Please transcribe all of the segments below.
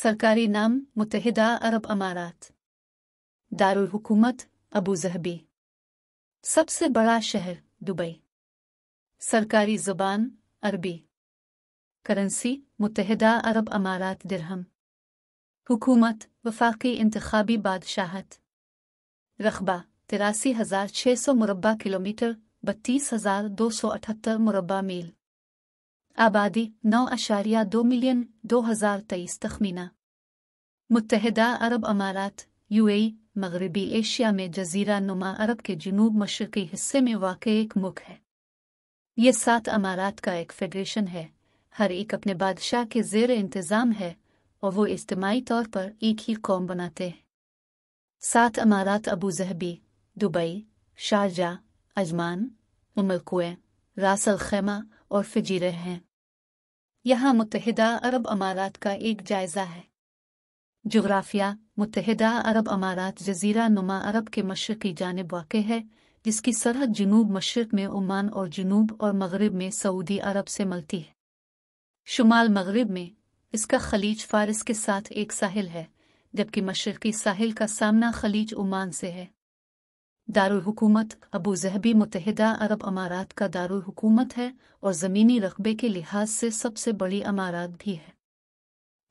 सरकारी नाम मुतहदा अरब अमारात दारुलकूमत अबू जहबी सबसे बड़ा शहर दुबई सरकारी ज़ुबान अरबी करेंसी मुतहदा अरब अमारात दिरहम हुकूमत वफाकी इंतबी बादशाहत रकबा तिरासी हज़ार छः सौ मुरबा किलोमीटर बत्तीस हज़ार दो सौ अठहत्तर मुरबा मील आबादी नौ अशारिया दो मिलियन दो हजार तेईस तखमीना मुतहदा अरब अमारात यूएई मगरबी एशिया में जजीरा नुमा अरब के जनूब मशरकी हिस्से में वाक़ एक मुल्क है ये सात अमारात का एक फेडरेशन है हर एक अपने बादशाह के जेर इंतज़ाम है और वो इज्तमाही तौर पर एक ही कौम बनाते हैं सात अमारात Abu Dhabi Dubai Sharjah Ajman Umm al Quwain Ras al Khaimah और फिजीरे हैं यहाँ मुतहदा अरब अमारात का एक जायज़ा है जुग्राफिया मुतहदा अरब अमारात जजीरा नुमा अरब के मशर की जानब वाक़ है जिसकी सरहद जनूब मशरक़ में ओमान और जनूब और मगरब में सऊदी अरब से मलती है शुमाल मगरब में इसका खलीज फ़ारस के साथ एक साहिल है जबकि मशरक़ी साहिल का सामना खलीज ओमान से है दारकूमत अबू जहबी मुतहदा अरब अमारात का दारकूमत है और ज़मीनी रकबे के लिहाज से सबसे बड़ी अमारात भी है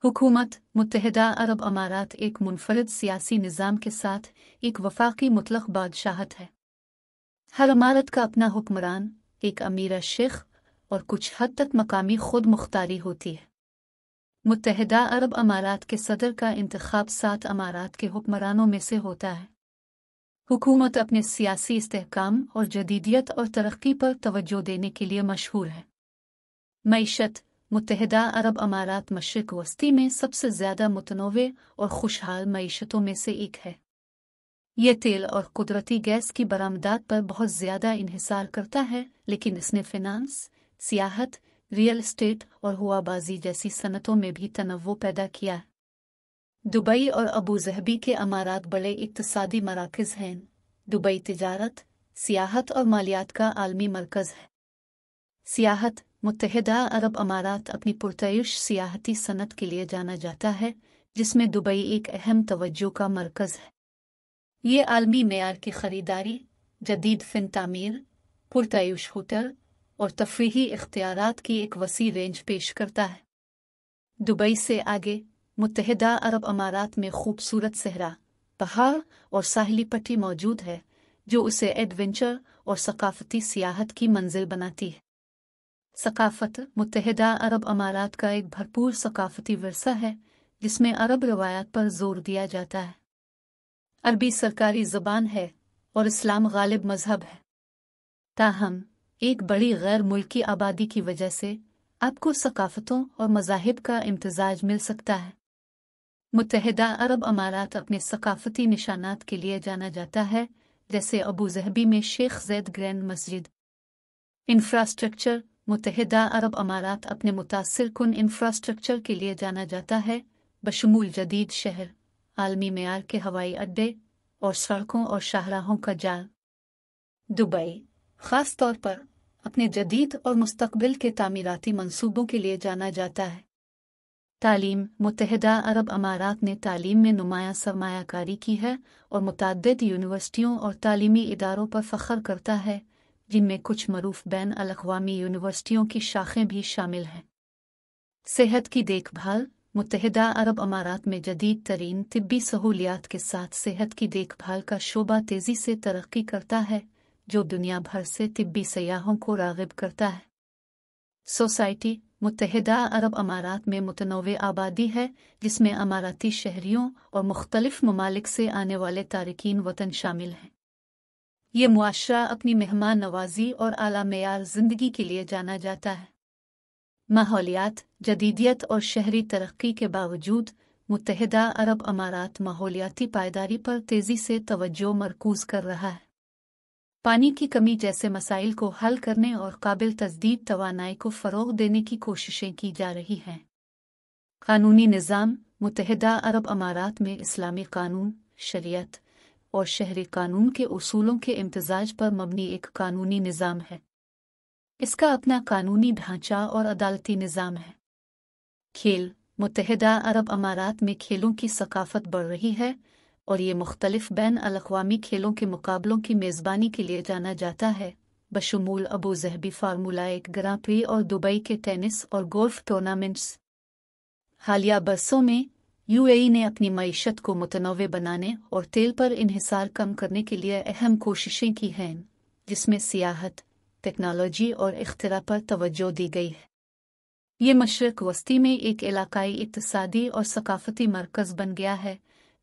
हुकूमत मुतहदा अरब अमारात एक मुनफरद सियासी निज़ाम के साथ एक वफाकी मुतलक बादशाहत है हर अमारत का अपना हुक्मरान एक अमीर शेख और कुछ हद तक मकामी खुद मुख्तारी होती है मुतहदा अरब अमारात के सदर का इंतखब सात अमारात के हुक्मरानों में से होता है हुकूमत अपने सियासी इस्तेकाम और जदीदियत और तरक्की पर तवज्जो देने के लिए मशहूर है मीशत मुतहदा अरब अमारात मशरक वस्ती में सबसे ज़्यादा मुतनवे और खुशहाल मीशतों में से एक है ये तेल और कुदरती गैस की बरामदात पर बहुत ज़्यादा इहिसार करता है लेकिन इसने फिनांस सियाहत रियल इस्टेट और हुआबाजी जैसी सनतों में भी तनवो पैदा किया है दुबई और अबू जहबी के अमारात बड़े इकतसादी मराकज़ हैं दुबई तजारत सियाहत और मालियात का आलमी मरकज़ है सियाहत मुतहदा अरब अमारात अपनी पुरतयश सियाहती सनत के लिए जाना जाता है जिसमें दुबई एक अहम तवज्जो का मरकज़ है ये आलमी मैार की ख़रीदारी जदीद फ़िन तामीर पुरतयश होटल और तफरी इख्तियार की एक वसी रेंज पेश करता है दुबई से आगे मुतहदा अरब अमारात में खूबसूरत सहरा पहाड़ और साहली पट्टी मौजूद है जो उसे एडवेंचर और सकाफती सियाहत की मंजिल बनाती है सकाफत मुतहदा अरब अमारात का एक भरपूर सकाफती वरसा है जिसमें अरब रवायात पर जोर दिया जाता है अरबी सरकारी जबान है और इस्लाम गालिब मजहब है ताहम एक बड़ी गैर मुल्की आबादी की वजह से आपको सकाफतों और मज़ाहब का इम्तजाज मिल सकता है मुतहदा अरब अमारात अपने सकाफती निशानात के लिए जाना जाता है जैसे अबू जहबी में शेख जैद ग्रैंड मस्जिद इंफ्रास्ट्रक्चर मुतहदा अरब अमारात अपने मुतासर कन इंफ्रास्ट्रक्चर के लिए जाना जाता है बशमूल जदीद शहर आलमी मैार के हवाई अड्डे और सड़कों और शाहराहों का जाल दुबई ख़ास तौर पर अपने जदीद और मुस्तबिल के तामीराती मनसूबों के लिए जाना जाता है तालीम मुतहदा अरब अमारात ने तालीम में नुमाया सरमाकारी की है और मुतद यूनिवर्सिटियों और तालीमी इदारों पर फ़ख्र करता है जिनमें कुछ मरूफ बैन अवी यूनिवर्सिटियों की शाखें भी शामिल हैं सेहत की देखभाल मुतहदा अरब अमारात में जदीद तरीन तबी सहूलियात के साथ सेहत की देखभाल का शोबा तेज़ी से तरक्की करता है जो दुनिया भर से तबी सयाहों को रागब करता है सोसाइटी मुतहदा अरब अमारात में मुतनव आबादी है जिसमें अमाराती शहरियों और मुख्तलफ़ ममालिक से आने वाले तारकिन वतन शामिल हैं ये मुआरा अपनी मेहमान नवाजी और अला मैार जिंदगी के लिए जाना जाता है माहौलियात जदीदियत और शहरी तरक्की के बावजूद मुतहदा अरब अमारात माहौलियाती पायदारी पर तेज़ी से तोज्जो मरकूज़ कर रहा है पानी की कमी जैसे मसाइल को हल करने और काबिल तस्दीद तोानाई को फ़रोग देने की कोशिशें की जा रही हैं कानूनी निज़ाम मुतहदा अरब अमारात में इस्लामी कानून शरीयत और शहरी कानून के असूलों के इम्तजाज पर मबनी एक कानूनी निज़ाम है इसका अपना कानूनी ढांचा और अदालती निज़ाम है खेल मुतहदा अरब अमारात में खेलों की सकाफत बढ़ रही है और ये मुख्तलिफ बैन अलावा खेलों के मुकाबलों की मेज़बानी के लिए जाना जाता है बशमूल अबू जहबी फार्मूला एक ग्रां और दुबई के टेनिस और गोल्फ टूर्नामेंट्स हालिया बरसों में यूएई ने अपनी मीशत को मुतनवे बनाने और तेल पर इहिसार कम करने के लिए अहम कोशिशें की हैं जिसमें सियाहत टेक्नोलॉजी और इख्तरा पर तवज्जो दी गई है ये मशरक वस्ती में एक इलाकाई इकतदी और सकाफती मरकज़ बन गया है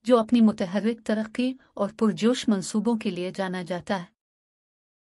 जो अपनी मुतहरक तरक्की और पुरजोश मंसूबों के लिए जाना जाता है